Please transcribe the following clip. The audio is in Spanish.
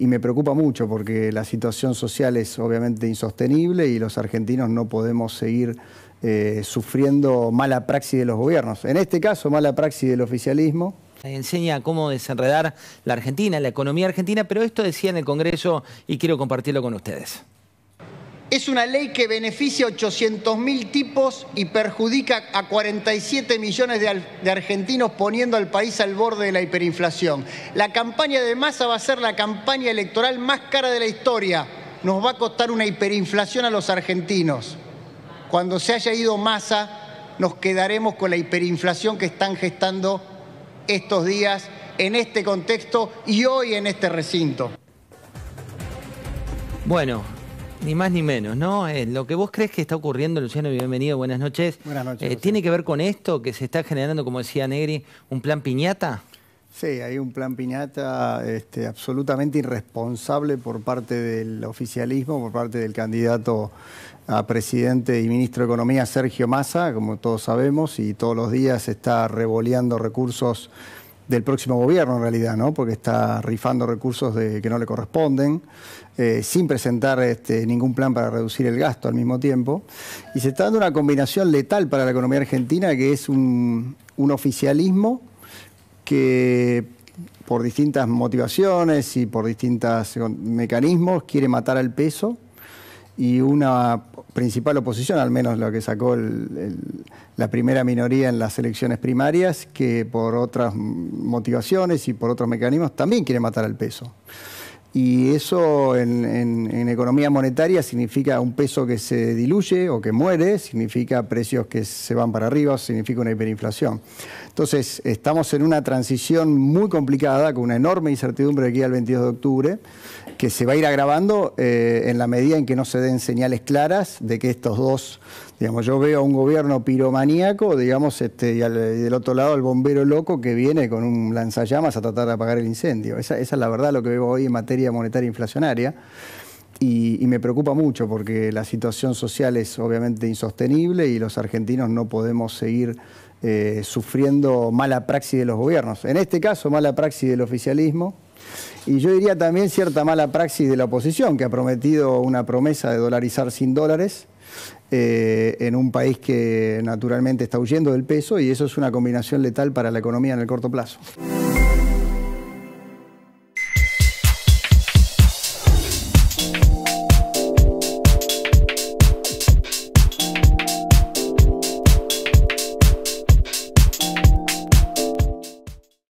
y, me preocupa mucho porque la situación social es obviamente insostenible y los argentinos no podemos seguir eh, sufriendo mala praxis de los gobiernos. En este caso, mala praxis del oficialismo. Enseña cómo desenredar la Argentina, la economía argentina, pero esto decía en el Congreso y quiero compartirlo con ustedes. Es una ley que beneficia a 800.000 tipos y perjudica a 47 millones de, argentinos poniendo al país al borde de la hiperinflación. La campaña de masa va a ser la campaña electoral más cara de la historia. Nos va a costar una hiperinflación a los argentinos. Cuando se haya ido masa, nos quedaremos con la hiperinflación que están gestando estos días en este contexto y hoy en este recinto. Bueno, ni más ni menos, ¿no? Eh, lo que vos crees que está ocurriendo, Luciano, bienvenido, buenas noches. Buenas noches. Eh, ¿Tiene que ver con esto que se está generando, como decía Negri, un plan piñata? Sí, hay un plan piñata este, absolutamente irresponsable por parte del oficialismo, por parte del candidato a presidente y ministro de Economía, Sergio Massa, como todos sabemos, y todos los días está revoleando recursos del próximo gobierno en realidad, ¿no? porque está rifando recursos que no le corresponden, eh, sin presentar este, ningún plan para reducir el gasto al mismo tiempo. Y se está dando una combinación letal para la economía argentina, que es un, un oficialismo que por distintas motivaciones y por distintos eh, mecanismos quiere matar al peso y una principal oposición, al menos la que sacó la primera minoría en las elecciones primarias, que por otras motivaciones y por otros mecanismos también quiere matar al peso y eso en, economía monetaria significa un peso que se diluye o que muere, significa precios que se van para arriba, significa una hiperinflación. Entonces, estamos en una transición muy complicada, con una enorme incertidumbre aquí al 22 de octubre, que se va a ir agravando eh, en la medida en que no se den señales claras de que estos dos Digamos, yo veo a un gobierno piromaníaco, digamos, este, y, del otro lado al bombero loco que viene con un lanzallamas a tratar de apagar el incendio. Esa, es la verdad lo que veo hoy en materia monetaria inflacionaria. Y, me preocupa mucho porque la situación social es obviamente insostenible y los argentinos no podemos seguir eh, sufriendo mala praxis de los gobiernos. En este caso, mala praxis del oficialismo, y yo diría también cierta mala praxis de la oposición, que ha prometido una promesa de dolarizar sin dólares. Eh, en un país que naturalmente está huyendo del peso y eso es una combinación letal para la economía en el corto plazo.